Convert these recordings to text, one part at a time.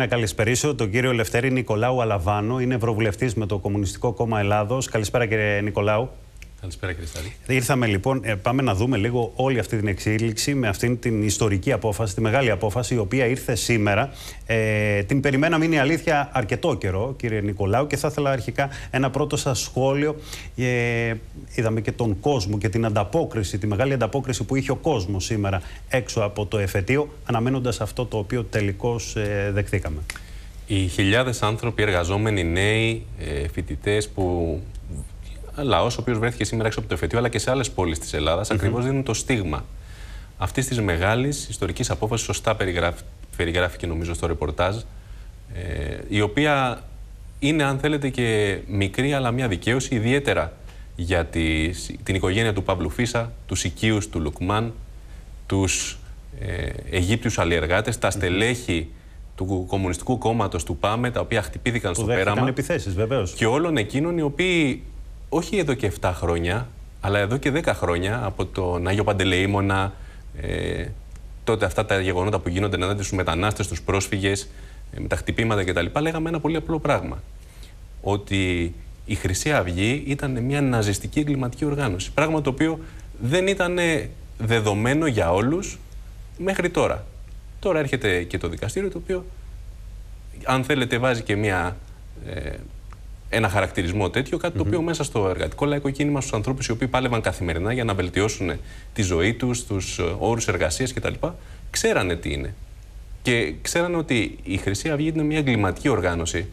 Να καλησπερίσω τον κύριο Λευτέρη Νικολάου Αλαβάνο, είναι ευρωβουλευτής με το Κομμουνιστικό Κόμμα Ελλάδος. Καλησπέρα, κύριε Νικολάου. Καλησπέρα κύριε Σταλή. Ήρθαμε λοιπόν, ε, πάμε να δούμε λίγο όλη αυτή την εξέλιξη με αυτήν την ιστορική απόφαση, τη μεγάλη απόφαση η οποία ήρθε σήμερα. Ε, την περιμέναμε είναι η αλήθεια αρκετό καιρό κύριε Νικολάου και θα ήθελα αρχικά ένα πρώτο σας σχόλιο. Ε, είδαμε και τον κόσμο και την ανταπόκριση, τη μεγάλη ανταπόκριση που είχε ο κόσμος σήμερα έξω από το εφετείο αναμένοντας αυτό το οποίο τελικώς ε, δεχθήκαμε. Οι χιλιάδες άνθρωποι, εργαζόμενοι, νέοι, ε, φοιτητές που λαός, ο οποίος βρέθηκε σήμερα έξω από το εφετείο, αλλά και σε άλλες πόλεις της Ελλάδας, mm -hmm. ακριβώς δίνουν το στίγμα αυτής της μεγάλης ιστορικής απόφασης. Σωστά περιγράφει, νομίζω στο ρεπορτάζ, ε, η οποία είναι, αν θέλετε, και μικρή, αλλά μια δικαίωση, ιδιαίτερα για την οικογένεια του Παύλου Φίσα, τους οικείους του Λουκμάν, τους ε, Αιγύπτιους τα στελέχη του Κομμουνιστικού Κόμματος του ΠΑΜΕ, τα οποία χτυπήθηκαν που στο πέραμα. επιθέσεις, βεβαίως. Και όλων εκείνων οι οποίοι όχι εδώ και 7 χρόνια, αλλά εδώ και 10 χρόνια από τον Άγιο Παντελεήμονα, ε, τότε αυτά τα γεγονότα που γίνονται στους στου μετανάστε, στου πρόσφυγες, ε, με τα χτυπήματα κτλ. Λέγαμε ένα πολύ απλό πράγμα. Ότι η Χρυσή Αυγή ήταν μια ναζιστική εγκληματική οργάνωση. Πράγμα το οποίο δεν ήταν ε, δεδομένο για όλους μέχρι τώρα. Τώρα έρχεται και το δικαστήριο το οποίο, αν θέλετε, βάζει και μια ε, ένα χαρακτηρισμό τέτοιο, κάτι το οποίο μέσα στο εργατικό λαϊκό κίνημα, στους ανθρώπους οι οποίοι πάλευαν καθημερινά για να βελτιώσουν τη ζωή τους, τους ε, όρους εργασίας κτλ., ξέρανε τι είναι. Και ξέρανε ότι η Χρυσή Αυγή είναι μια εγκληματική οργάνωση,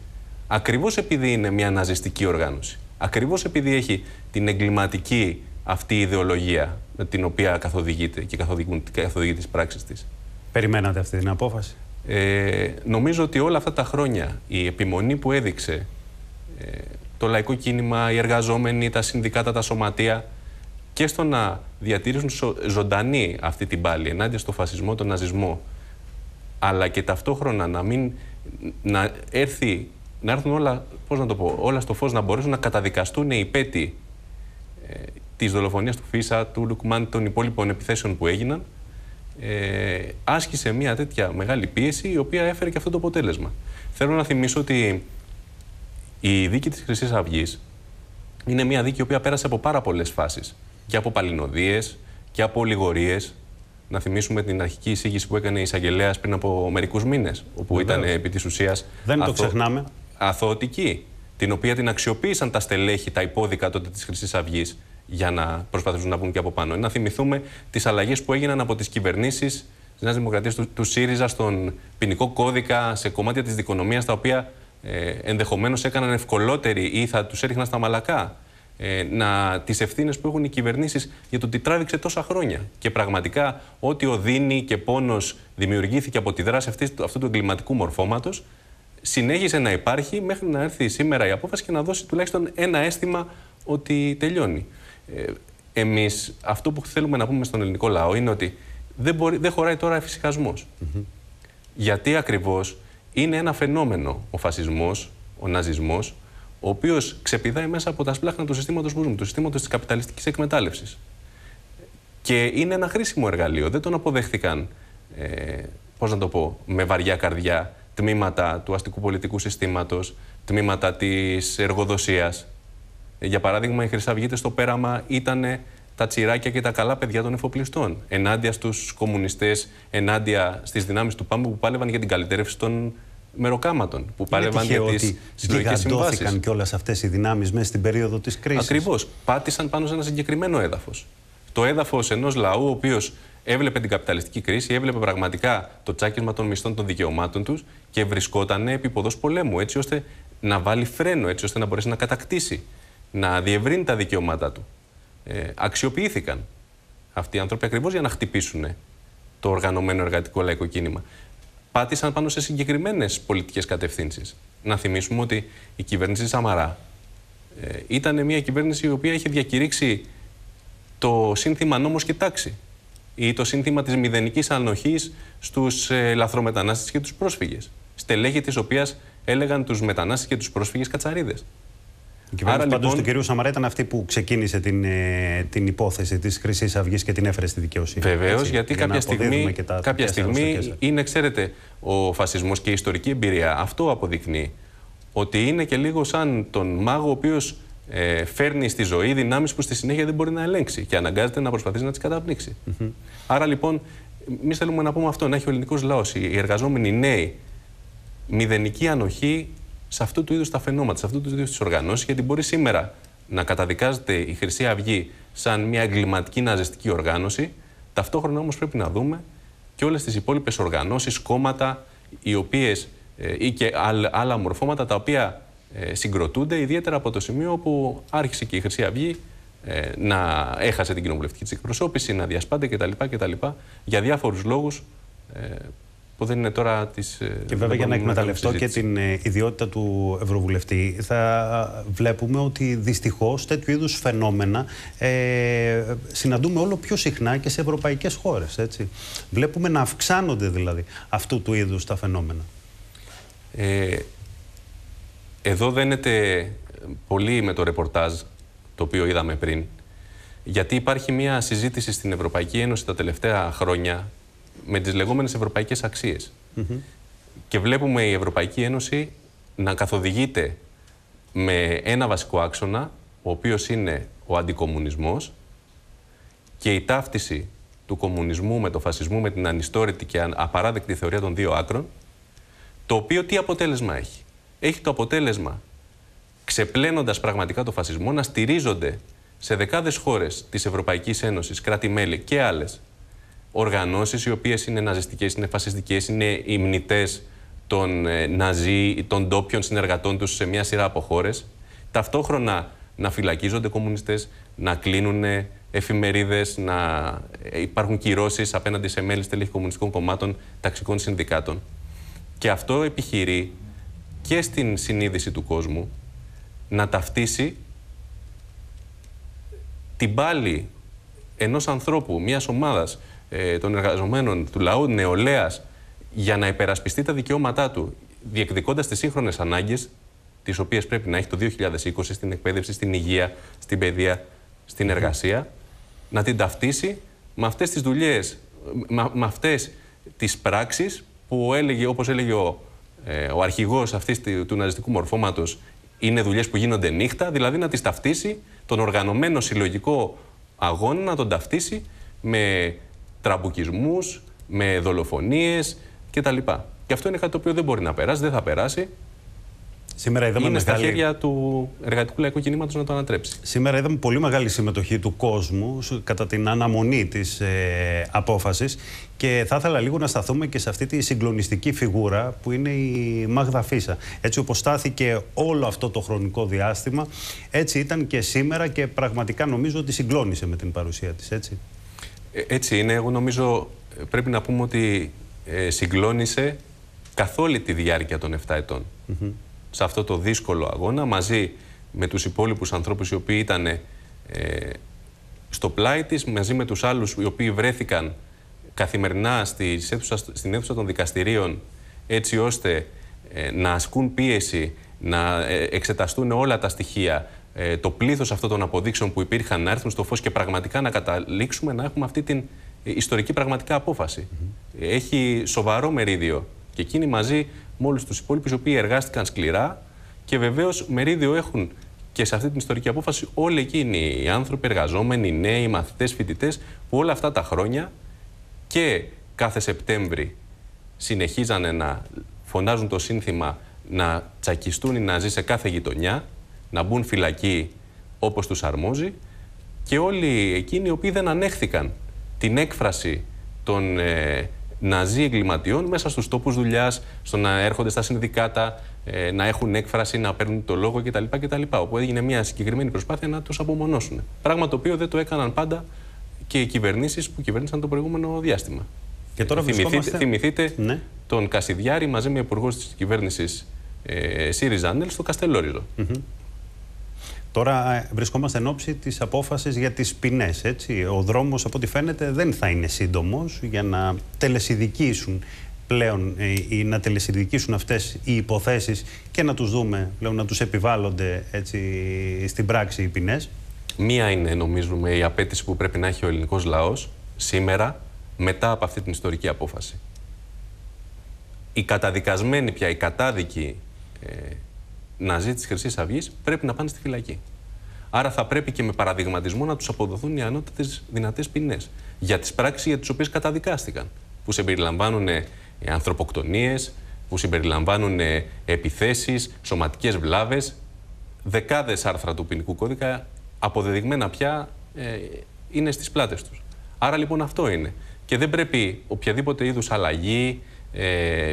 ακριβώς επειδή είναι μια ναζιστική οργάνωση. Ακριβώς επειδή έχει την εγκληματική αυτή ιδεολογία με την οποία καθοδηγείται και καθοδηγεί τις πράξεις της. Περιμένατε αυτή την απόφαση. Ε, νομίζω ότι όλα αυτά τα χρόνια η επιμονή που έδειξε το λαϊκό κίνημα, οι εργαζόμενοι, τα συνδικάτα, τα σωματεία και στο να διατηρήσουν ζωντανή αυτή την πάλη ενάντια στο φασισμό, τον ναζισμό αλλά και ταυτόχρονα να μην να έρθει να έρθουν όλα, πώς να το πω, όλα στο φως να μπορέσουν να καταδικαστούν οι πέτοι ε, της δολοφονίας του Φίσα, του Λουκμάν, των υπόλοιπων επιθέσεων που έγιναν ε, άσκησε μια τέτοια μεγάλη πίεση η οποία έφερε και αυτό το αποτέλεσμα. Θέλω να θυμίσω ότι η δίκη της Χρυσής Αυγής είναι μια δίκη που πέρασε από πάρα πολλές φάσεις. Και από παλινοδίες και από λιγορίε. Να θυμίσουμε την αρχική εισήγηση που έκανε η εισαγγελέας πριν από μερικούς μήνες, όπου Βεβαίως. ήταν επί της ουσίας. Δεν το ξεχνάμε. Την οποία την αξιοποίησαν τα στελέχη, τα υπόδικα τότε της Χρυσής Αυγής, για να προσπαθήσουν να βγουν και από πάνω. Να θυμηθούμε τις αλλαγές που έγιναν από τις κυβερνήσεις της Νέας Δημοκρατίας του, του ΣΥΡΙΖΑ στον ποινικό κώδικα, σε κομμάτια της δικονομίας, τα οποία ε, ενδεχομένως έκαναν ευκολότερη ή θα τους έριχναν στα μαλακά ε, να, τις ευθύνες που έχουν οι κυβερνήσεις για το ότι τράβηξε τόσα χρόνια. Και πραγματικά ό,τι οδύνη και πόνος δημιουργήθηκε από τη δράση αυτής αυτού του εγκληματικού μορφώματος, συνέχισε να υπάρχει μέχρι να έρθει σήμερα η απόφαση και να δώσει τουλάχιστον ένα αίσθημα ότι τελειώνει. Ε, εμείς αυτό που θέλουμε να πούμε στον ελληνικό λαό είναι ότι δεν, μπορεί, δεν χωράει τώρα τώρα Mm Γιατί ακριβώς είναι ένα φαινόμενο ο φασισμός, ο ναζισμός, ο οποίος ξεπηδάει μέσα από τα σπλάχνα του συστήματος ζούμε, του συστήματος της καπιταλιστικής εκμετάλλευσης. Και είναι ένα χρήσιμο εργαλείο. Δεν τον αποδέχθηκαν, ε, πώς να το πω, με βαριά καρδιά τμήματα του αστικού πολιτικού συστήματος, τμήματα της εργοδοσίας. Για παράδειγμα, οι Χρυσαυγίτε στο πέραμα ήταν τα τσιράκια και τα καλά παιδιά των εφοπλιστών. Ενάντια στους κομμουνιστές, ενάντια στις δυνάμεις του ΠΑΜΠΟ που πάλευαν για την καλυτέρευση των μεροκάματων. Που πάλευαν για τις συλλογικές συμβάσεις. και όλε αυτές οι δυνάμεις μέσα στην περίοδο της κρίσης. Ακριβώς. Πάτησαν πάνω σε ένα συγκεκριμένο έδαφος. Το έδαφος ενός λαού, ο οποίος έβλεπε την καπιταλιστική κρίση, έβλεπε πραγματικά το τσάκισμα των μισθών των δικαιωμάτων τους και βρισκόταν επί πολέμου, έτσι ώστε να βάλει φρένο, έτσι ώστε να μπορέσει να κατακτήσει, να διευρύνει τα δικαιώματά του ε, αξιοποιήθηκαν αυτοί οι άνθρωποι ακριβώς για να χτυπήσουν το οργανωμένο εργατικό λαϊκό κίνημα. Πάτησαν πάνω σε συγκεκριμένες πολιτικές κατευθύνσεις. Να θυμίσουμε ότι η κυβέρνηση Σαμαρά ε, ήταν μια κυβέρνηση η οποία είχε διακηρύξει το σύνθημα νόμος και τάξη ή το σύνθημα της μηδενικής ανοχής στους ε, λαθρομετανάστες και τους πρόσφυγες, στελέχη της οποίας έλεγαν τους μετανάστες και τους πρόσφυγες κατσαρίδες. Η κυβέρνηση λοιπόν, του κυρίου Σαμαρά ήταν αυτή που ξεκίνησε την, ε, την υπόθεση της Χρυσής Αυγής και την έφερε στη δικαιοσύνη. Βεβαίως, γιατί για κάποια στιγμή, τα κάποια στιγμή είναι, ξέρετε, ο φασισμός και η ιστορική εμπειρία. Αυτό αποδεικνύει ότι είναι και λίγο σαν τον μάγο ο οποίος ε, φέρνει στη ζωή δυνάμεις που στη συνέχεια δεν μπορεί να ελέγξει και αναγκάζεται να προσπαθήσει να τις καταπνίξει. Άρα λοιπόν, εμείς θέλουμε να πούμε αυτό, να έχει ο ελληνικός λαός, οι εργαζόμενοι νέοι, μηδενική ανοχή σε αυτού του είδους τα φαινόματα, σε αυτού τους είδους τις οργανώσεις, γιατί μπορεί σήμερα να καταδικάζεται η Χρυσή Αυγή σαν μια εγκληματική ναζιστική οργάνωση. Ταυτόχρονα όμως πρέπει να δούμε και όλες τις υπόλοιπες οργανώσεις, κόμματα, οι οποίες ε, ή και άλλα μορφώματα τα οποία ε, συγκροτούνται, ιδιαίτερα από το σημείο όπου άρχισε και η Χρυσή Αυγή ε, να έχασε την κοινοβουλευτική της εκπροσώπηση, να διασπάται κτλ. κτλ για διάφορους λόγους που δεν είναι τώρα της. Ε, και βέβαια για να εκμεταλλευτώ και την ε, ιδιότητα του Ευρωβουλευτή, θα ε, βλέπουμε ότι δυστυχώς τέτοιου είδους φαινόμενα συναντούμε όλο πιο συχνά και σε ευρωπαϊκές χώρες. Βλέπουμε να αυξάνονται δηλαδή αυτού του είδους τα φαινόμενα. εδώ δένεται πολύ με το ρεπορτάζ το οποίο είδαμε πριν. Γιατί υπάρχει μια συζήτηση στην Ευρωπαϊκή Ένωση τα τελευταία χρόνια με τις λεγόμενες ευρωπαϊκές αξίες. Και βλέπουμε η Ευρωπαϊκή Ένωση να καθοδηγείται με ένα βασικό άξονα, ο οποίος είναι ο αντικομουνισμός και η ταύτιση του κομμουνισμού με το φασισμό, με την ανιστόρητη και απαράδεκτη θεωρία των δύο άκρων, το οποίο τι αποτέλεσμα έχει. Έχει το αποτέλεσμα, ξεπλένοντας πραγματικά το φασισμό, να στηρίζονται σε δεκάδες χώρες της Ευρωπαϊκής Ένωσης, κράτη-μέλη και άλλες, οργανώσεις οι οποίες είναι ναζιστικές, είναι φασιστικές, είναι υμνητές των ε, ναζί, των ντόπιων συνεργατών τους σε μια σειρά από χώρες. Ταυτόχρονα να φυλακίζονται κομμουνιστές, να κλείνουν εφημερίδες, να ε, υπάρχουν κυρώσεις απέναντι σε μέλη στελέχη κομμουνιστικών κομμάτων, ταξικών συνδικάτων. Και αυτό επιχειρεί και στην συνείδηση του κόσμου να ταυτίσει την πάλη ενός ανθρώπου, μιας ομάδας, ε, των εργαζομένων, του λαού, νεολαίας, για να υπερασπιστεί τα δικαιώματά του, διεκδικώντας τις σύγχρονες ανάγκες, τις οποίες πρέπει να έχει το 2020 στην εκπαίδευση, στην υγεία, στην παιδεία, στην εργασία, να την ταυτίσει με αυτές τις δουλειές, με, με αυτές τις πράξεις που έλεγε, όπως έλεγε ο, ε, ο αρχηγός αυτής του ναζιστικού μορφώματος, είναι δουλειές που γίνονται νύχτα, δηλαδή να τις ταυτίσει τον οργανωμένο συλλογικό αγώνα, να τον ταυτίσει με τραμπουκισμούς, με δολοφονίες κτλ. Και αυτό είναι κάτι το οποίο δεν μπορεί να περάσει, δεν θα περάσει. Σήμερα είδαμε είναι μεγάλη... στα χέρια του εργατικού λαϊκού κινήματος να το ανατρέψει. Σήμερα είδαμε πολύ μεγάλη συμμετοχή του κόσμου κατά την αναμονή της ε, απόφασης και θα ήθελα λίγο να σταθούμε και σε αυτή τη συγκλονιστική φιγούρα που είναι η Μάγδα Φίσα. Έτσι όπως στάθηκε όλο αυτό το χρονικό διάστημα, έτσι ήταν και σήμερα και πραγματικά νομίζω ότι συγκλώνησε με την παρουσία της έτσι. Ε, έτσι είναι. Εγώ νομίζω ε, πρέπει να πούμε ότι ε, συγκλώνησε καθ' όλη τη διάρκεια των 7 ετών. Σε αυτό το δύσκολο αγώνα, μαζί με τους υπόλοιπους ανθρώπους οι οποίοι ήταν ε, στο πλάι της, μαζί με τους άλλους οι οποίοι βρέθηκαν καθημερινά αίθουσα, στην αίθουσα των δικαστηρίων έτσι ώστε να ασκούν πίεση, να εξεταστούν όλα τα στοιχεία, ε, το πλήθος αυτών των αποδείξεων που υπήρχαν να έρθουν στο φως και πραγματικά να καταλήξουμε να έχουμε αυτή την ιστορική πραγματικά απόφαση. Έχει σοβαρό μερίδιο και εκείνοι μαζί με όλους τους υπόλοιπους οι οποίοι εργάστηκαν σκληρά και βεβαίως μερίδιο έχουν και σε αυτή την ιστορική απόφαση όλοι εκείνοι οι άνθρωποι, εργαζόμενοι, οι νέοι, οι μαθητές, φοιτητές που όλα αυτά τα χρόνια και κάθε Σεπτέμβρη συνεχίζανε να φωνάζουν το σύνθημα να τσακιστούν οι Ναζί σε κάθε γειτονιά να μπουν φυλακοί όπως τους αρμόζει και όλοι εκείνοι οι οποίοι δεν ανέχθηκαν την έκφραση των ε, ναζί εγκληματιών μέσα στους τόπους δουλειάς, στο να έρχονται στα συνδικάτα, ε, να έχουν έκφραση, να παίρνουν το λόγο κτλ. κτλ όπου έγινε μια συγκεκριμένη προσπάθεια να τους απομονώσουν. Πράγμα το οποίο δεν το έκαναν πάντα και οι κυβερνήσεις που κυβέρνησαν το προηγούμενο διάστημα. Και τώρα βρισκόμαστε... θυμηθείτε, ναι. τον Κασιδιάρη μαζί με υπουργός της κυβέρνησης ε, ΣΥΡΙΖΑΝΕΛ στο Καστελόριζο. Τώρα ε, βρισκόμαστε εν ώψη της απόφασης για τις ποινές, έτσι. Ο δρόμος, από ό,τι φαίνεται, δεν θα είναι σύντομος για να τελεσιδικήσουν πλέον ε, ή να τελεσιδικήσουν αυτές οι υποθέσεις και να τους δούμε, πλέον να τους επιβάλλονται έτσι, στην πράξη οι ποινές. Μία είναι, νομίζουμε, η απέτηση που πρέπει να έχει ο ελληνικός λαός σήμερα, μετά από αυτή την ιστορική απόφαση. Οι καταδικασμένοι πια, οι κατάδικοι ε, ζει της Χρυσής Αυγής πρέπει να πάνε στη φυλακή. Άρα θα πρέπει και με παραδειγματισμό να τους αποδοθούν οι ανώτατες δυνατές ποινές για τις πράξεις για τις οποίες καταδικάστηκαν. Που συμπεριλαμβάνουν ε, ανθρωποκτονίες, που συμπεριλαμβάνουν ε, επιθέσεις, σωματικές βλάβες. Δεκάδες άρθρα του ποινικού κώδικα αποδεδειγμένα πια ε, είναι στις πλάτες τους. Άρα λοιπόν αυτό είναι. Και δεν πρέπει οποιαδήποτε είδους αλλαγή, ε,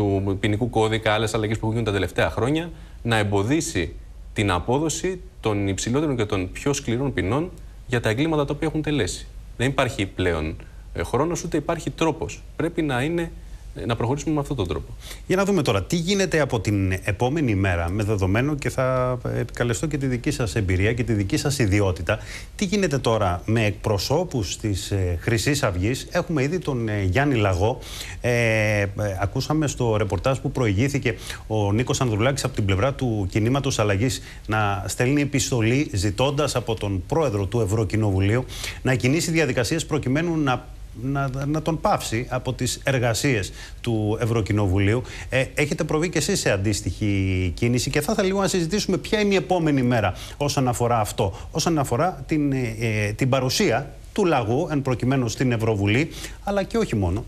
του ποινικού κώδικα, άλλες αλλαγές που έχουν γίνει τα τελευταία χρόνια, να εμποδίσει την απόδοση των υψηλότερων και των πιο σκληρών ποινών για τα εγκλήματα τα οποία έχουν τελέσει. Δεν υπάρχει πλέον ε, χρόνος, ούτε υπάρχει τρόπος. Πρέπει να είναι ε, να προχωρήσουμε με αυτόν τον τρόπο. Για να δούμε τώρα τι γίνεται από την επόμενη μέρα με δεδομένο και θα επικαλεστώ και τη δική σας εμπειρία και τη δική σας ιδιότητα. Τι γίνεται τώρα με εκπροσώπους της ε, χρυσής αυγής. Έχουμε ήδη τον ε, Γιάννη Λαγό. Ε, ακούσαμε στο ρεπορτάζ που προηγήθηκε ο Νίκος Ανδρουλάκης από την πλευρά του κινήματος αλλαγής να στέλνει επιστολή ζητώντας από τον πρόεδρο του Ευρωκοινοβουλίου να κινήσει διαδικασίες προκειμένου να να, να τον πάυσει από τις εργασίες του Ευρωκοινοβουλίου. Ε, έχετε προβεί και εσείς σε αντίστοιχη κίνηση και θα ήθελα λίγο να συζητήσουμε ποια είναι η επόμενη μέρα όσον αφορά αυτό, όσον αφορά την, ε, την παρουσία του λαγού εν προκειμένου στην Ευρωβουλή, αλλά και όχι μόνο.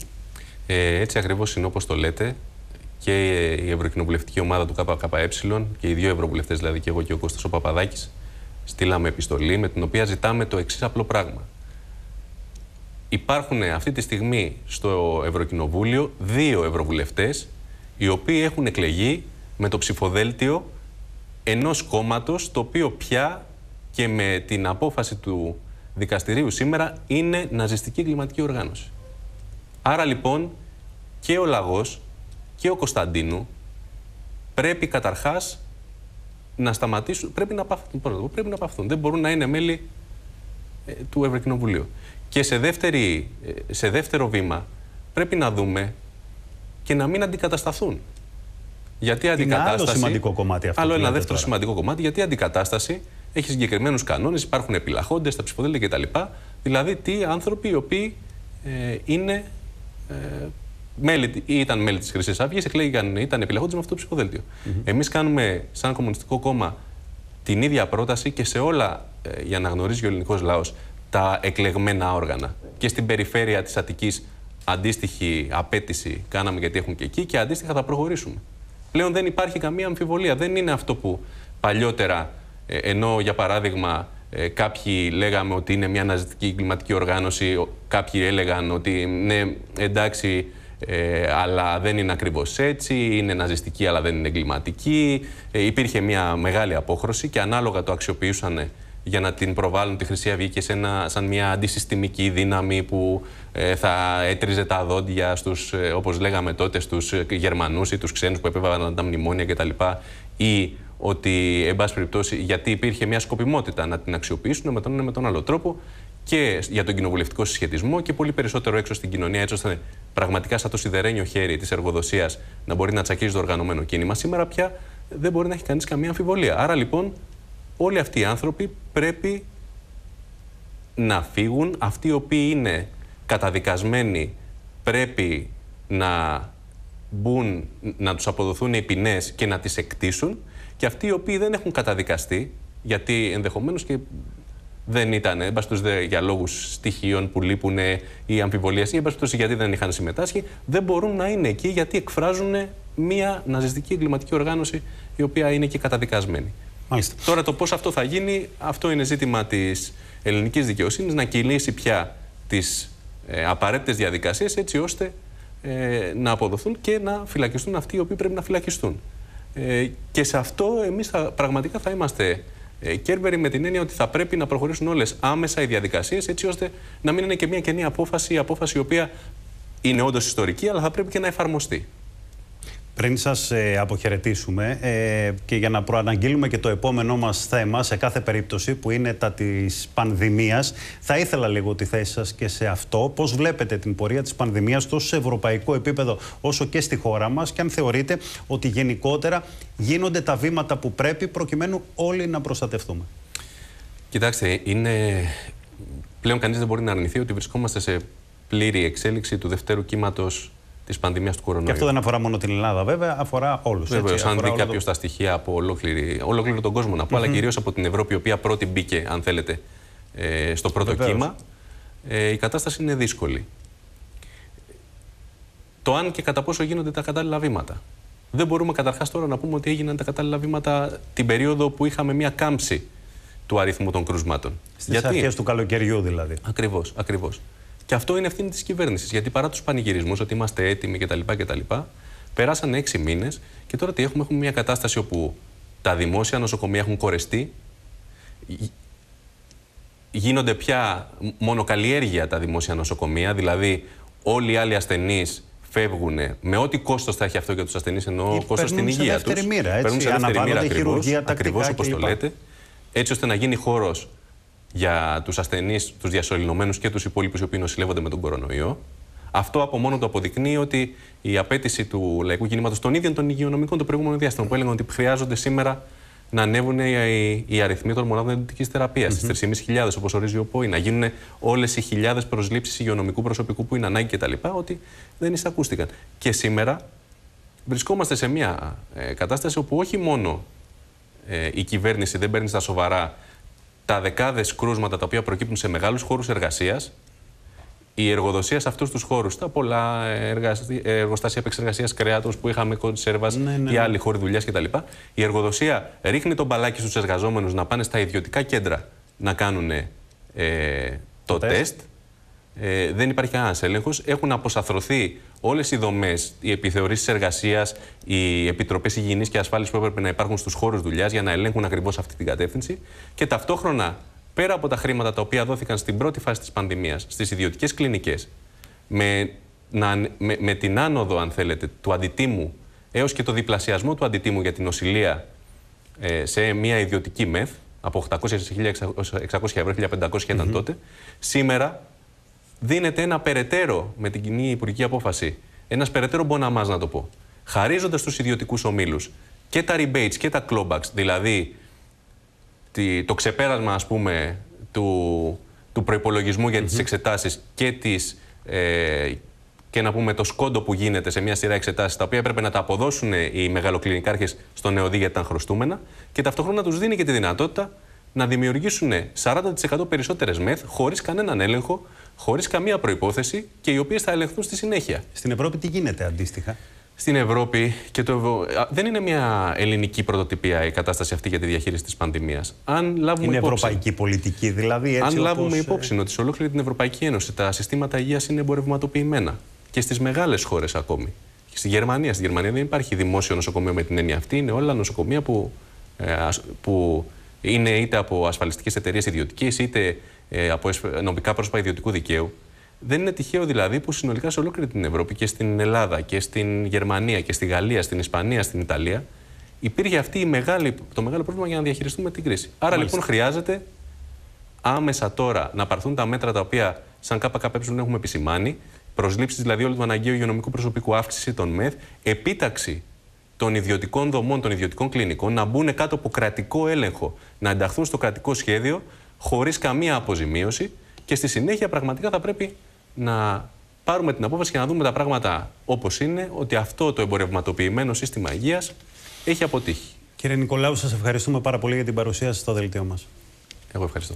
Ε, έτσι ακριβώς είναι όπως το λέτε και ε, η Ευρωκοινοβουλευτική ομάδα του ΚΚΕ και οι δύο ευρωβουλευτές, δηλαδή και εγώ και ο Κώστας ο Παπαδάκης, στείλαμε επιστολή με την οποία ζητάμε το εξής απλό πράγμα. Υπάρχουν αυτή τη στιγμή στο Ευρωκοινοβούλιο δύο ευρωβουλευτές οι οποίοι έχουν εκλεγεί με το ψηφοδέλτιο ενός κόμματος το οποίο πια και με την απόφαση του δικαστηρίου σήμερα είναι ναζιστική κλιματική οργάνωση. Άρα λοιπόν και ο Λαγός και ο Κωνσταντίνου πρέπει καταρχάς να σταματήσουν, πρέπει να παθούν, πρέπει να παθούν. δεν μπορούν να είναι μέλη ε, του Ευρωκοινοβουλίου. Και σε, δεύτερη, σε δεύτερο βήμα πρέπει να δούμε και να μην αντικατασταθούν. Γιατί είναι αντικατάσταση. Άλλο σημαντικό κομμάτι αυτό. Άλλο ένα δεύτερο σημαντικό κομμάτι, γιατί αντικατάσταση έχει συγκεκριμένους κανόνες, υπάρχουν επιλαχόντες, τα ψηφοδέλτια κτλ. Δηλαδή, τι άνθρωποι οι οποίοι ε, είναι ε, μέλη, ή ήταν μέλη της Χρυσής Αυγής, εκλέγηκαν, ήταν επιλεγόντε με αυτό το ψηφοδέλτιο. Mm Εμείς κάνουμε, σαν Κομμουνιστικό Κόμμα, την ίδια πρόταση και σε όλα, ε, για να γνωρίζει ο ελληνικός λαός, τα εκλεγμένα όργανα. Και στην περιφέρεια της Αττικής αντίστοιχη απέτηση κάναμε γιατί έχουν και εκεί και αντίστοιχα θα προχωρήσουμε. Πλέον δεν υπάρχει καμία αμφιβολία. Δεν είναι αυτό που παλιότερα, ε, ενώ για παράδειγμα ε, κάποιοι λέγαμε ότι είναι μια ναζιστική εγκληματική οργάνωση, κάποιοι έλεγαν ότι ναι εντάξει ε, αλλά δεν είναι ακριβώς έτσι, είναι ναζιστική αλλά δεν είναι εγκληματική. υπήρχε μια μεγάλη απόχρωση και ανάλογα το αξιοποιούσαν για να την προβάλλουν τη Χρυσή Αυγή και σαν μια αντισυστημική δύναμη που ε, θα έτριζε τα δόντια στους, ε, όπως λέγαμε τότε, στους ε, Γερμανούς ή τους ξένους που επέβαλαν τα μνημόνια κτλ. Ή ότι, εν πάση περιπτώσει, γιατί υπήρχε μια σκοπιμότητα να την αξιοποιήσουν με τον με τον άλλο τρόπο και για τον κοινοβουλευτικό συσχετισμό και πολύ περισσότερο έξω στην κοινωνία, έτσι ώστε πραγματικά σαν το σιδερένιο χέρι της εργοδοσίας να μπορεί να τσακίζει το οργανωμένο κίνημα. Σήμερα πια δεν μπορεί να έχει κανείς καμία αμφιβολία. Άρα λοιπόν όλοι αυτοί οι άνθρωποι πρέπει να φύγουν. Αυτοί οι οποίοι είναι καταδικασμένοι πρέπει να μπουν, να τους αποδοθούν οι ποινές και να τις εκτίσουν και αυτοί οι οποίοι δεν έχουν καταδικαστεί, γιατί ενδεχομένως και δεν ήταν, έμπαστος για λόγους στοιχείων που λείπουν ή αμφιβολία ή εν γιατί δεν είχαν συμμετάσχει, δεν μπορούν να είναι εκεί γιατί εκφράζουν μια ναζιστική εγκληματική οργάνωση η αμφιβολιες η γιατι δεν ειχαν συμμετασχει δεν μπορουν να ειναι είναι και καταδικασμένη. Τώρα το πώς αυτό θα γίνει, αυτό είναι ζήτημα της ελληνικής δικαιοσύνης να κυλήσει πια τις ε, απαραίτητες διαδικασίες έτσι ώστε ε, να αποδοθούν και να φυλακιστούν αυτοί οι οποίοι πρέπει να φυλακιστούν. Ε, και σε αυτό εμείς θα, πραγματικά θα είμαστε ε, κέρβεροι με την έννοια ότι θα πρέπει να προχωρήσουν όλες άμεσα οι διαδικασίες έτσι ώστε να μην είναι και μια καινή απόφαση, απόφαση η οποία είναι όντως ιστορική αλλά θα πρέπει και να εφαρμοστεί. Πριν σας ε, αποχαιρετήσουμε ε, και για να προαναγγείλουμε και το επόμενό μας θέμα σε κάθε περίπτωση που είναι τα της πανδημίας, θα ήθελα λίγο τη θέση σας και σε αυτό. Πώς βλέπετε την πορεία της πανδημίας τόσο σε ευρωπαϊκό επίπεδο όσο και στη χώρα μας και αν θεωρείτε ότι γενικότερα γίνονται τα βήματα που πρέπει προκειμένου όλοι να προστατευτούμε. Κοιτάξτε, είναι... πλέον κανείς δεν μπορεί να αρνηθεί ότι βρισκόμαστε σε πλήρη εξέλιξη του δευτέρου κύματος της πανδημίας του κορονοϊού. Και αυτό δεν αφορά μόνο την Ελλάδα, βέβαια, αφορά όλους. Βέβαια, αν δει κάποιος τα στοιχεία από ολόκληρη, ολόκληρο τον κόσμο, να πω, αλλά κυρίως από την Ευρώπη, η οποία πρώτη μπήκε, αν θέλετε, ε, στο πρώτο κύμα, ε, η κατάσταση είναι δύσκολη. Το αν και κατά πόσο γίνονται τα κατάλληλα βήματα. Δεν μπορούμε καταρχάς τώρα να πούμε ότι έγιναν τα κατάλληλα βήματα την περίοδο που είχαμε μια κάμψη του αριθμού των κρούσματων. Στις αρχές του καλοκαιριού δηλαδή. Ακριβώς, ακριβώς. Και αυτό είναι ευθύνη της κυβέρνησης. Γιατί παρά τους πανηγυρισμούς ότι είμαστε έτοιμοι κτλ. κτλ περάσαν έξι μήνες και τώρα τι έχουμε, έχουμε μια κατάσταση όπου τα δημόσια νοσοκομεία έχουν κορεστεί. Γίνονται πια μόνο τα δημόσια νοσοκομεία, δηλαδή όλοι οι άλλοι ασθενείς φεύγουν με ό,τι κόστος θα έχει αυτό για τους ασθενείς, ενώ κόστος στην υγεία του. Παίρνουν σε δεύτερη μοίρα. Παίρνουν σε δεύτερη ακριβώς, όπως το λέτε, έτσι ώστε να γίνει χώρος για τους ασθενείς, τους διασωληνωμένους και τους υπόλοιπους οι οποίοι νοσηλεύονται με τον κορονοϊό. Αυτό από μόνο το αποδεικνύει ότι η απέτηση του λαϊκού κινήματος των ίδιων των υγειονομικών το προηγούμενο διάστημα που έλεγαν ότι χρειάζονται σήμερα να ανέβουν οι, οι αριθμοί των μονάδων εντατική θεραπεία mm-hmm. 3.500 όπως ορίζει ο ΠΟΗ, να γίνουν όλες οι χιλιάδες προσλήψεις υγειονομικού προσωπικού που είναι ανάγκη κτλ. Ότι δεν εισακούστηκαν. Και σήμερα βρισκόμαστε σε μια ε, κατάσταση όπου όχι μόνο ε, η κυβέρνηση δεν παίρνει στα σοβαρά τα δεκάδες κρούσματα τα οποία προκύπτουν σε μεγάλους χώρους εργασίας, η εργοδοσία σε αυτούς τους χώρους, τα πολλά εργοστάσια επεξεργασίας κρέατος που είχαμε κονσέρβα ναι, ναι, ή ναι. άλλοι χώροι δουλειάς κτλ. Η εργοδοσία ρίχνει τον μπαλάκι στους εργαζόμενους να πάνε στα ιδιωτικά κέντρα να κάνουν ε, το, τεστ ε, δεν υπάρχει κανένας έλεγχος. Έχουν αποσαθρωθεί όλες οι δομές, οι επιθεωρήσεις εργασίας, οι επιτροπές υγιεινής και ασφάλειας που έπρεπε να υπάρχουν στους χώρους δουλειάς για να ελέγχουν ακριβώς αυτή την κατεύθυνση. Και ταυτόχρονα, πέρα από τα χρήματα τα οποία δόθηκαν στην πρώτη φάση της πανδημίας στις ιδιωτικές κλινικές, με, με, με την άνοδο, αν θέλετε, του αντιτίμου έως και το διπλασιασμό του αντιτίμου για την νοσηλεία ε, σε μια ιδιωτική μεθ, από 800 σε 1600 ευρώ, 1500 τότε, σήμερα δίνεται ένα περαιτέρω με την κοινή υπουργική απόφαση, ένας περαιτέρω μποναμάς να το πω, χαρίζοντας τους ιδιωτικούς ομίλους και τα rebates και τα clawbacks, δηλαδή το ξεπέρασμα ας πούμε του, του προϋπολογισμού για τις mm εξετάσεις και, ε, και να πούμε το σκόντο που γίνεται σε μια σειρά εξετάσεις τα οποία έπρεπε να τα αποδώσουν οι μεγαλοκλινικάρχες στο νεοδί γιατί ήταν χρωστούμενα και ταυτόχρονα τους δίνει και τη δυνατότητα να δημιουργήσουν 40% περισσότερες μεθ χωρίς κανέναν έλεγχο, χωρίς καμία προπόθεση και οι οποίες θα ελεγχθούν στη συνέχεια. Στην Ευρώπη τι γίνεται αντίστοιχα. Στην Ευρώπη, και το... δεν είναι μια ελληνική πρωτοτυπία η κατάσταση αυτή για τη διαχείριση της πανδημίας. Αν λάβουμε είναι υπόψη... ευρωπαϊκή πολιτική, δηλαδή. Έτσι Αν λάβουμε ε, υπόψη ότι σε ολόκληρη την Ευρωπαϊκή Ένωση τα συστήματα υγείας είναι εμπορευματοποιημένα και στις μεγάλες χώρες ακόμη. Και στη Γερμανία. Στη Γερμανία δεν υπάρχει δημόσιο νοσοκομείο με την έννοια αυτή. Είναι όλα νοσοκομεία που, ε, που είναι είτε από ασφαλιστικές εταιρείες ιδιωτικές, είτε ε, από νομικά πρόσωπα ιδιωτικού δικαίου. Δεν είναι τυχαίο δηλαδή που συνολικά σε ολόκληρη την Ευρώπη και στην Ελλάδα και στην Γερμανία και στη Γαλλία, στην Ισπανία, στην Ιταλία υπήρχε αυτή το μεγάλο πρόβλημα για να διαχειριστούμε την κρίση. Άρα λοιπόν χρειάζεται άμεσα τώρα να πάρθουν τα μέτρα τα οποία σαν ΚΚΕ έχουμε επισημάνει, προσλήψεις δηλαδή όλου του αναγκαίου υγειονομικού προσωπικού, αύξηση των ΜΕΘ, επίταξη των ιδιωτικών δομών, των ιδιωτικών κλινικών, να μπουν κάτω από κρατικό έλεγχο, να ενταχθούν στο κρατικό σχέδιο χωρίς καμία αποζημίωση και στη συνέχεια πραγματικά θα πρέπει να πάρουμε την απόφαση και να δούμε τα πράγματα όπως είναι, ότι αυτό το εμπορευματοποιημένο σύστημα υγείας έχει αποτύχει. Κύριε Νικολάου, σας ευχαριστούμε πάρα πολύ για την παρουσία σας στο δελτίο μας. Εγώ ευχαριστώ.